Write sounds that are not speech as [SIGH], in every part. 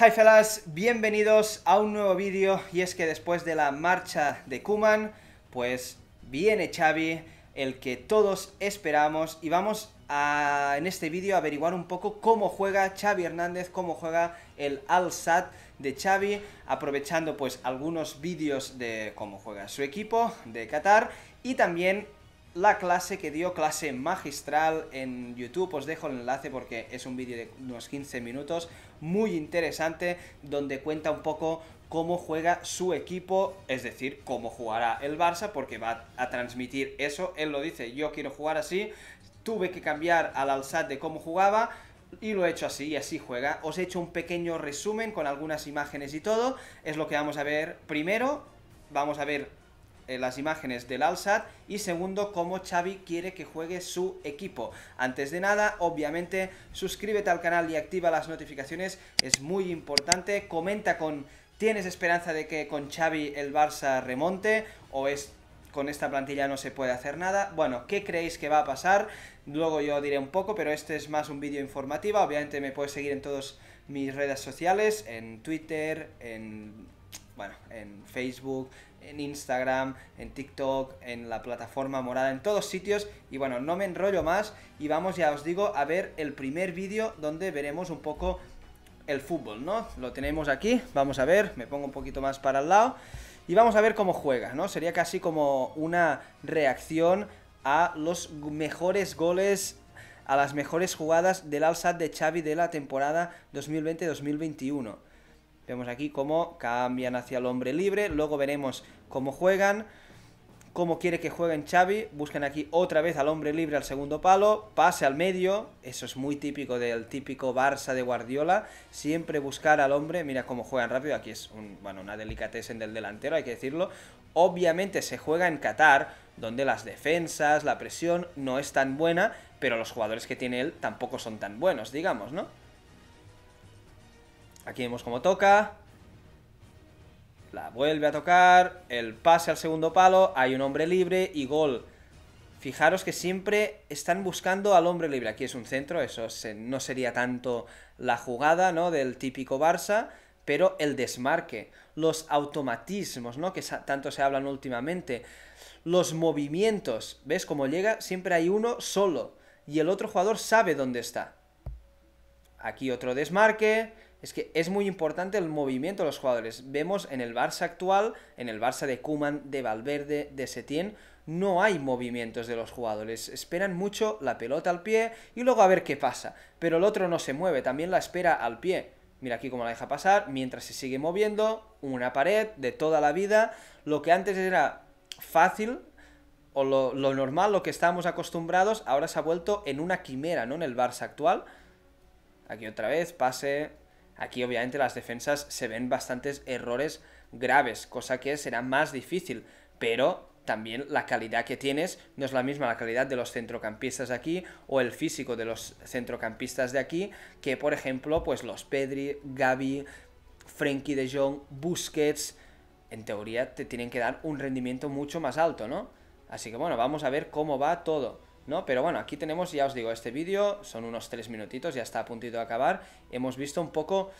Hi fellas, bienvenidos a un nuevo vídeo y es que después de la marcha de Kuman, pues viene Xavi, el que todos esperamos y vamos a, en este vídeo averiguar un poco cómo juega Xavi Hernández, cómo juega el Al-Sad de Xavi, aprovechando pues algunos vídeos de cómo juega su equipo de Qatar y también la clase que dio, clase magistral en YouTube. Os dejo el enlace porque es un vídeo de unos 15 minutos, muy interesante, donde cuenta un poco cómo juega su equipo, es decir, cómo jugará el Barça, porque va a transmitir eso. Él lo dice, yo quiero jugar así, tuve que cambiar al alzad de cómo jugaba, y lo he hecho así y así juega. Os he hecho un pequeño resumen con algunas imágenes y todo. Es lo que vamos a ver primero. Vamos a ver eh, las imágenes del Alsat y segundo, cómo Xavi quiere que juegue su equipo. Antes de nada, obviamente, suscríbete al canal y activa las notificaciones, es muy importante. Comenta con... ¿Tienes esperanza de que con Xavi el Barça remonte? ¿O es con esta plantilla no se puede hacer nada. Bueno, ¿qué creéis que va a pasar? Luego yo diré un poco, pero este es más un vídeo informativo. Obviamente me puedes seguir en todas mis redes sociales, en Twitter, en bueno, en Facebook, en Instagram, en TikTok, en la plataforma morada, en todos sitios. Y bueno, no me enrollo más y vamos, ya os digo, a ver el primer vídeo donde veremos un poco el fútbol, ¿no? Lo tenemos aquí, vamos a ver, me pongo un poquito más para el lado y vamos a ver cómo juega, ¿no? Sería casi como una reacción a los mejores goles a las mejores jugadas del Alsat de Xavi de la temporada 2020-2021. Vemos aquí cómo cambian hacia el hombre libre. Luego veremos cómo juegan. Cómo quiere que jueguen Xavi. Buscan aquí otra vez al hombre libre al segundo palo. Pase al medio. Eso es muy típico del típico Barça de Guardiola. Siempre buscar al hombre. Mira cómo juegan rápido. Aquí es un, bueno, una en del delantero, hay que decirlo. Obviamente se juega en Qatar, donde las defensas, la presión no es tan buena, pero los jugadores que tiene él tampoco son tan buenos, digamos, ¿no? Aquí vemos cómo toca. La vuelve a tocar. El pase al segundo palo. Hay un hombre libre y gol. Fijaros que siempre están buscando al hombre libre. Aquí es un centro, eso no sería tanto la jugada ¿no? del típico Barça, pero el desmarque, los automatismos ¿no? que tanto se hablan últimamente, los movimientos. ¿Ves cómo llega? Siempre hay uno solo y el otro jugador sabe dónde está. Aquí otro desmarque, es que es muy importante el movimiento de los jugadores. Vemos en el Barça actual, en el Barça de Kuman, de Valverde, de Setién, no hay movimientos de los jugadores. Esperan mucho la pelota al pie y luego a ver qué pasa. Pero el otro no se mueve, también la espera al pie. Mira aquí cómo la deja pasar, mientras se sigue moviendo, una pared de toda la vida. Lo que antes era fácil, o lo, lo, normal, lo que estábamos acostumbrados, ahora se ha vuelto en una quimera, ¿no? En el Barça actual. Aquí otra vez, pase, Aquí obviamente las defensas se ven bastantes errores graves, cosa que será más difícil, pero también la calidad que tienes no es la misma la calidad de los centrocampistas de aquí o el físico de los centrocampistas de aquí que por ejemplo pues los Pedri, Gaby, Frenkie de Jong, Busquets, en teoría te tienen que dar un rendimiento mucho más alto, ¿no? Así que bueno, vamos a ver cómo va todo. ¿no? Pero bueno, aquí tenemos, ya os digo, este vídeo, son unos tres minutitos, ya está a puntito de acabar. Hemos visto un poco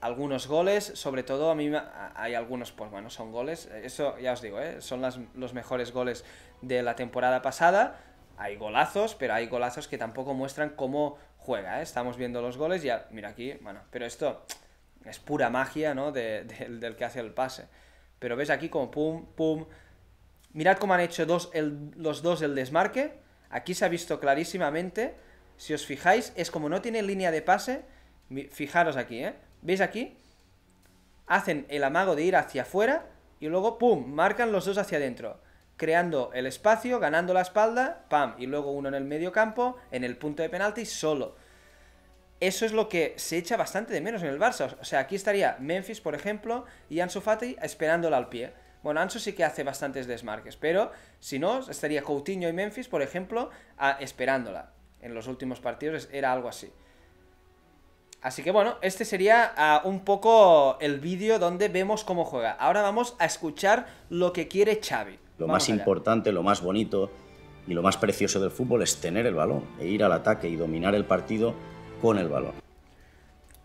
algunos goles, sobre todo a mí hay algunos, pues bueno, son goles, eso ya os digo, ¿eh? son los mejores goles de la temporada pasada. Hay golazos, pero hay golazos que tampoco muestran cómo juega, ¿eh? Estamos viendo los goles, ya, mira aquí, bueno, pero esto es pura magia, ¿no? del que hace el pase. Pero ves aquí como pum, pum. Mirad cómo han hecho dos, los dos el desmarque Aquí se ha visto clarísimamente, si os fijáis, es como no tiene línea de pase, fijaros aquí, ¿eh? ¿Veis aquí? Hacen el amago de ir hacia afuera y luego, ¡pum!, marcan los dos hacia adentro, creando el espacio, ganando la espalda, ¡pam!, y luego uno en el medio campo, en el punto de penalti, solo. Eso es lo que se echa bastante de menos en el Barça. O sea, aquí estaría Memphis, por ejemplo, y Ansu Fati esperándola al pie bueno, Ansu sí que hace bastantes desmarques, pero si no, estaría Coutinho y Memphis, por ejemplo, esperándola. En los últimos partidos era algo así. Así que bueno, este sería ah, un poco el vídeo donde vemos cómo juega. Ahora vamos a escuchar lo que quiere Xavi. Lo más importante, lo más bonito y lo más precioso del fútbol es tener el balón e ir al ataque y dominar el partido con el balón.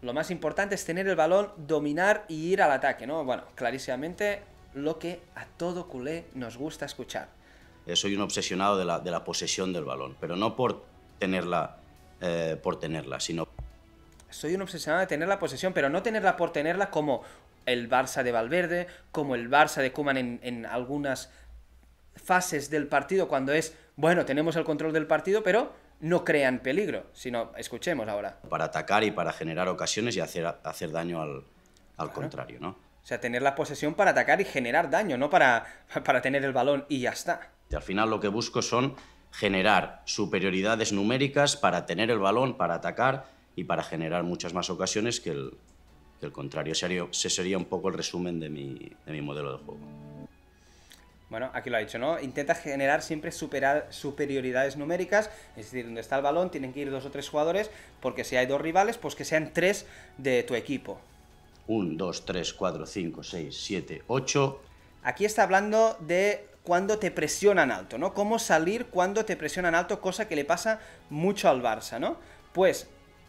Lo más importante es tener el balón, dominar y ir al ataque, ¿no? Bueno, clarísimamente lo que a todo culé nos gusta escuchar. Eh, soy un obsesionado de la, de la posesión del balón, pero no por tenerla, eh, por tenerla, sino... Soy un obsesionado de tener la posesión, pero no tenerla por tenerla como el Barça de Valverde, como el Barça de Kuman en, en algunas fases del partido, cuando es, bueno, tenemos el control del partido, pero no crean peligro, sino escuchemos ahora. Para atacar y para generar ocasiones y hacer, hacer daño al, al contrario, ¿no? O sea, tener la posesión para atacar y generar daño, no para, [LAUGHS] para tener el balón y ya está. al final lo que busco son generar superioridades numéricas para tener el balón, para atacar y para generar muchas más ocasiones que el, contrario. Sería, ese sería un poco el resumen de mi, de mi modelo de juego. Bueno, aquí lo ha dicho, ¿no? Intenta generar siempre superioridades numéricas, es decir, donde está el balón tienen que ir dos o tres jugadores, porque si hay dos rivales, pues que sean tres de tu equipo. 1, 2, 3, 4, 5, 6, 7, 8. Aquí está hablando de cuando te presionan alto, ¿no? Cómo salir cuando te presionan alto, cosa que le pasa mucho al Barça, ¿no? Pues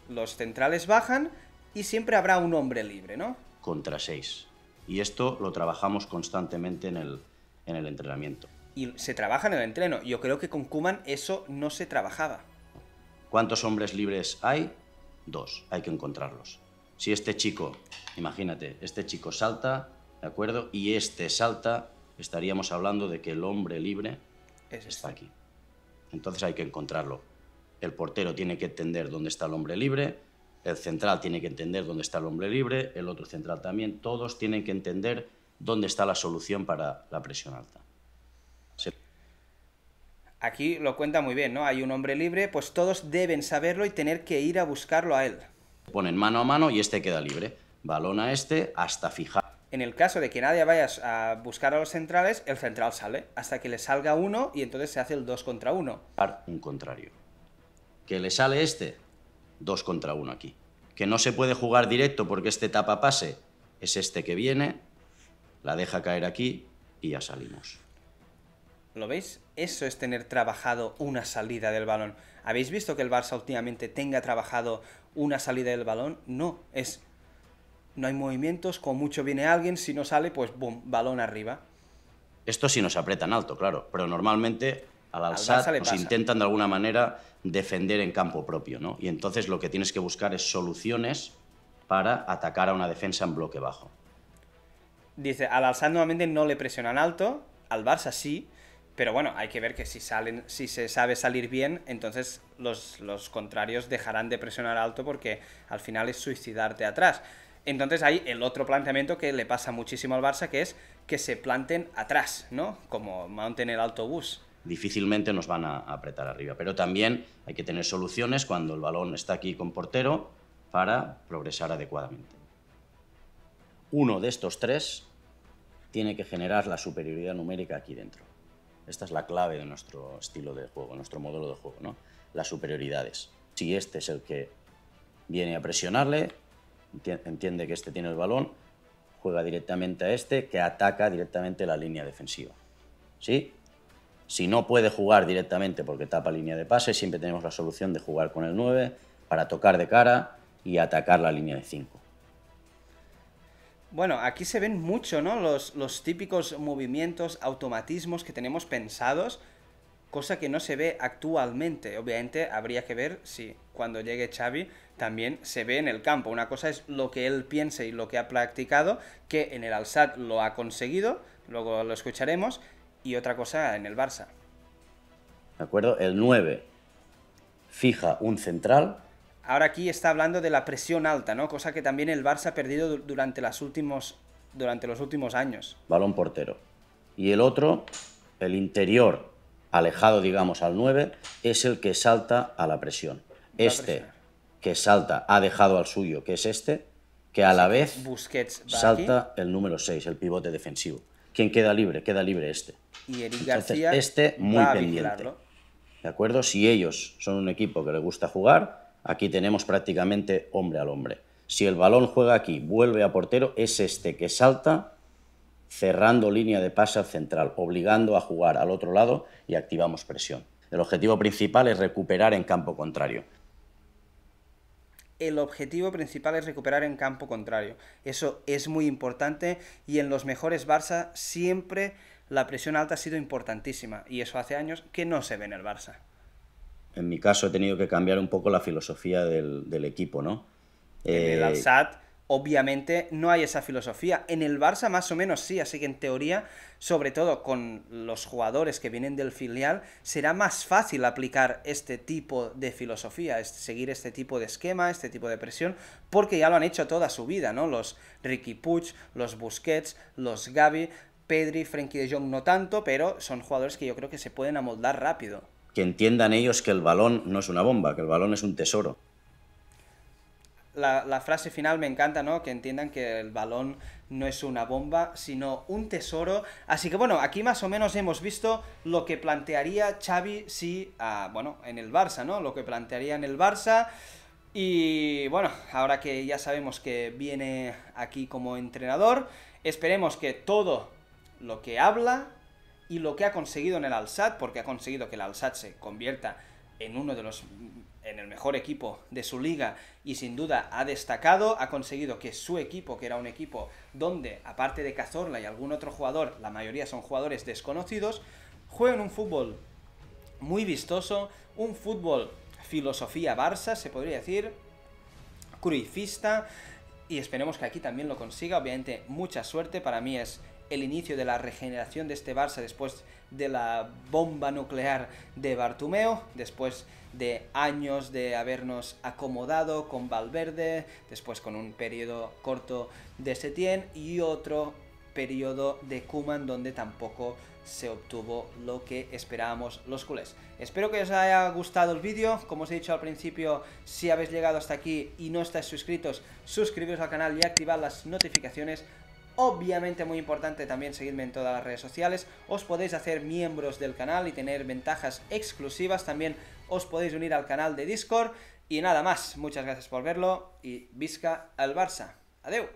los centrales bajan y siempre habrá un hombre libre, ¿no? Contra seis. Y esto lo trabajamos constantemente en el, en el entrenamiento. Y se trabaja en el entreno. Yo creo que con Kuman eso no se trabajaba. ¿Cuántos hombres libres hay? Dos. Hay que encontrarlos. Si este chico, imagínate, este chico salta, ¿de acuerdo? Y este salta, estaríamos hablando de que el hombre libre este. está aquí. Entonces hay que encontrarlo. El portero tiene que entender dónde está el hombre libre, el central tiene que entender dónde está el hombre libre, el otro central también, todos tienen que entender dónde está la solución para la presión alta. Aquí lo cuenta muy bien, ¿no? Hay un hombre libre, pues todos deben saberlo y tener que ir a buscarlo a él. Ponen mano a mano y este queda libre. Balón a este hasta fijar. En el caso de que nadie vaya a buscar a los centrales, el central sale hasta que le salga uno y entonces se hace el 2 contra 1. Un contrario. Que le sale este, 2 contra 1 aquí. Que no se puede jugar directo porque este tapa pase es este que viene, la deja caer aquí y ya salimos. ¿Lo veis? Eso es tener trabajado una salida del balón. ¿Habéis visto que el Barça últimamente tenga trabajado una salida del balón? No, es... No hay movimientos, con mucho viene alguien, si no sale, pues boom, balón arriba. Esto sí nos aprietan alto, claro, pero normalmente al alzar nos intentan de alguna manera defender en campo propio, ¿no? Y entonces lo que tienes que buscar es soluciones para atacar a una defensa en bloque bajo. Dice, al alzar nuevamente no le presionan alto, al Barça sí, pero bueno, hay que ver que si, salen, si se sabe salir bien, entonces los, contrarios dejarán de presionar alto porque al final es suicidarte atrás. Entonces hay el otro planteamiento que le pasa muchísimo al Barça, que es que se planten atrás, ¿no? Como monten el autobús. Difícilmente nos van a apretar arriba, pero también hay que tener soluciones cuando el balón está aquí con portero para progresar adecuadamente. Uno de estos tres tiene que generar la superioridad numérica aquí dentro. Esta es la clave de nuestro estilo de juego, nuestro modelo de juego, ¿no? Las superioridades. Si este es el que viene a presionarle, entiende que este tiene el balón, juega directamente a este, que ataca directamente la línea defensiva. ¿Sí? Si no puede jugar directamente porque tapa línea de pase, siempre tenemos la solución de jugar con el 9 para tocar de cara y atacar la línea de 5. Bueno, aquí se ven mucho, ¿no? Los, los típicos movimientos, automatismos que tenemos pensados, cosa que no se ve actualmente. Obviamente habría que ver si cuando llegue Xavi también se ve en el campo. Una cosa es lo que él piense y lo que ha practicado, que en el Alsat lo ha conseguido, luego lo escucharemos, y otra cosa en el Barça. ¿De acuerdo? El 9 fija un central ahora aquí está hablando de la presión alta, ¿no? Cosa que también el Barça ha perdido durante, las últimos, durante los últimos años. Balón portero. Y el otro, el interior, alejado, digamos, al 9, es el que salta a la presión. este que salta ha dejado al suyo, que es este, que a la vez salta el número 6, el pivote defensivo. ¿Quién queda libre? Queda libre este. Y Eric García este muy pendiente. ¿De acuerdo? Si ellos son un equipo que le gusta jugar, Aquí tenemos prácticamente hombre al hombre. Si el balón juega aquí, vuelve a portero, es este que salta cerrando línea de pase al central, obligando a jugar al otro lado y activamos presión. El objetivo principal es recuperar en campo contrario. El objetivo principal es recuperar en campo contrario. Eso es muy importante y en los mejores Barça siempre la presión alta ha sido importantísima y eso hace años que no se ve en el Barça en mi caso he tenido que cambiar un poco la filosofía del, equipo, ¿no? En el eh, Alsat, obviamente, no hay esa filosofía. En el Barça, más o menos, sí. Así que, en teoría, sobre todo con los jugadores que vienen del filial, será más fácil aplicar este tipo de filosofía, seguir este tipo de esquema, este tipo de presión, porque ya lo han hecho toda su vida, ¿no? Los Ricky Puig, los Busquets, los Gavi, Pedri, Frenkie de Jong no tanto, pero son jugadores que yo creo que se pueden amoldar rápido que entiendan ellos que el balón no es una bomba, que el balón es un tesoro. La, frase final me encanta, ¿no? Que entiendan que el balón no es una bomba, sino un tesoro. Así que bueno, aquí más o menos hemos visto lo que plantearía Xavi si, ah, bueno, en el Barça, ¿no? Lo que plantearía en el Barça. Y bueno, ahora que ya sabemos que viene aquí como entrenador, esperemos que todo lo que habla y lo que ha conseguido en el Alsat, porque ha conseguido que el Alsat se convierta en uno de los en el mejor equipo de su liga y sin duda ha destacado, ha conseguido que su equipo, que era un equipo donde aparte de Cazorla y algún otro jugador, la mayoría son jugadores desconocidos, juegan un fútbol muy vistoso, un fútbol filosofía Barça, se podría decir, cruifista, y esperemos que aquí también lo consiga, obviamente mucha suerte, para mí es el inicio de la regeneración de este Barça después de la bomba nuclear de Bartumeo, después de años de habernos acomodado con Valverde, después con un periodo corto de Setién y otro periodo de Kuman donde tampoco se obtuvo lo que esperábamos los culés. Espero que os haya gustado el vídeo, como os he dicho al principio, si habéis llegado hasta aquí y no estáis suscritos, suscribiros al canal y activad las notificaciones Obviamente muy importante también seguirme en todas las redes sociales, os podéis hacer miembros del canal y tener ventajas exclusivas, también os podéis unir al canal de Discord y nada más, muchas gracias por verlo y visca al Barça. Adiós.